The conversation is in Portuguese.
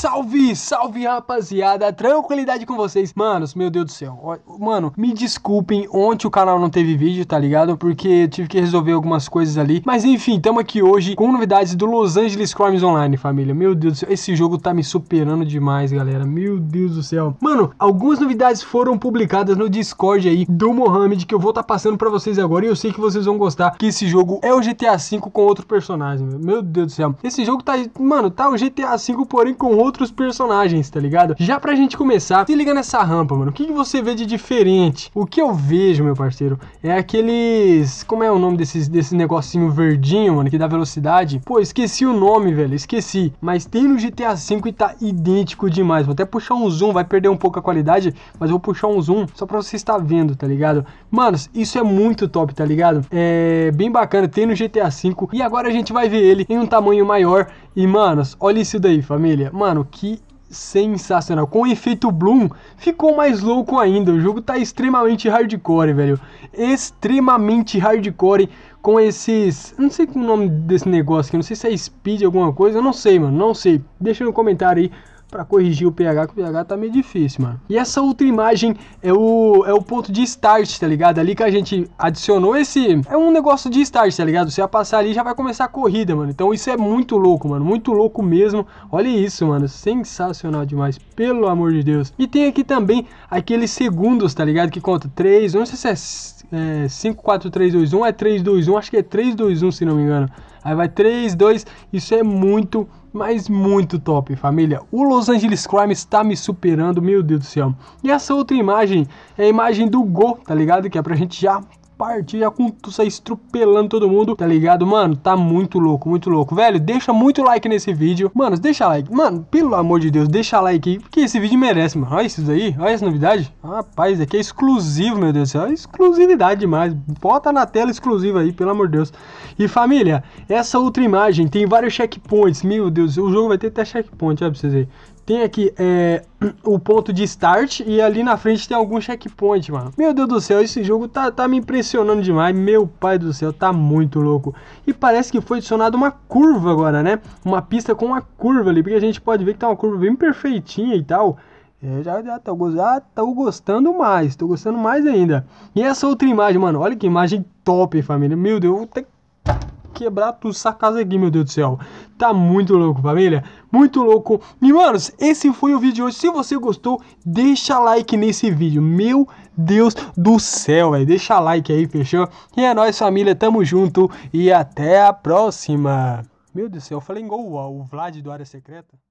Salve, salve rapaziada, tranquilidade com vocês. Manos, meu Deus do céu, mano, me desculpem, ontem o canal não teve vídeo, tá ligado? Porque tive que resolver algumas coisas ali. Mas enfim, tamo aqui hoje com novidades do Los Angeles Crimes Online, família. Meu Deus do céu, esse jogo tá me superando demais, galera. Meu Deus do céu. Mano, algumas novidades foram publicadas no Discord aí do Mohamed, que eu vou tá passando pra vocês agora. E eu sei que vocês vão gostar, que esse jogo é o GTA V com outro personagem, meu Deus do céu. Esse jogo tá, mano, tá o GTA V, porém com outro outros personagens, tá ligado? Já pra gente começar, se liga nessa rampa, mano. O que, que você vê de diferente? O que eu vejo, meu parceiro, é aqueles. Como é o nome desses, desse negocinho verdinho, mano, que dá velocidade? Pô, esqueci o nome, velho. Esqueci. Mas tem no GTA V e tá idêntico demais. Vou até puxar um zoom, vai perder um pouco a qualidade, mas vou puxar um zoom só pra você estar vendo, tá ligado? Manos, isso é muito top, tá ligado? É bem bacana, tem no GTA V. E agora a gente vai ver ele em um tamanho maior. E, manos, olha isso daí, família. Mano, Mano, que sensacional. Com o efeito Bloom, ficou mais louco ainda. O jogo tá extremamente hardcore, velho. Extremamente hardcore com esses. Não sei o nome desse negócio aqui. Não sei se é speed, alguma coisa. Eu não sei, mano. Não sei. Deixa no comentário aí para corrigir o pH, que o pH tá meio difícil, mano. E essa outra imagem é o, é o ponto de start, tá ligado? Ali que a gente adicionou esse... É um negócio de start, tá ligado? Você ia passar ali já vai começar a corrida, mano. Então isso é muito louco, mano. Muito louco mesmo. Olha isso, mano. Sensacional demais. Pelo amor de Deus. E tem aqui também aqueles segundos, tá ligado? Que conta 3, não sei se é... É 5, 4, 3, 2, 1, é 3, 2, 1, acho que é 3, 2, 1, se não me engano. Aí vai 3, 2. Isso é muito, mas muito top, família. O Los Angeles Crime está me superando, meu Deus do céu. E essa outra imagem é a imagem do gol, tá ligado? Que é pra gente já já com você estrupelando todo mundo, tá ligado? Mano, tá muito louco, muito louco. Velho, deixa muito like nesse vídeo. Mano, deixa like. Mano, pelo amor de Deus, deixa like aí, porque esse vídeo merece, mano. Olha isso daí, olha essa novidade. Rapaz, aqui é exclusivo, meu Deus do céu. exclusividade demais. Bota na tela exclusiva aí, pelo amor de Deus. E família, essa outra imagem tem vários checkpoints. Meu Deus, o jogo vai ter até checkpoint, olha pra vocês aí. Tem aqui é, o ponto de start e ali na frente tem algum checkpoint, mano. Meu Deus do céu, esse jogo tá, tá me impressionando demais. Meu pai do céu, tá muito louco. E parece que foi adicionado uma curva agora, né? Uma pista com uma curva ali, porque a gente pode ver que tá uma curva bem perfeitinha e tal. É, já, já tô, tô gostando mais, tô gostando mais ainda. E essa outra imagem, mano, olha que imagem top, família. Meu Deus, que quebrar tudo essa casa aqui, meu Deus do céu. Tá muito louco, família. Muito louco. E, manos, esse foi o vídeo de hoje. Se você gostou, deixa like nesse vídeo. Meu Deus do céu, velho. Deixa like aí, fechou? E é nóis, família. Tamo junto e até a próxima. Meu Deus do céu, eu falei igual o Vlad do Área Secreta.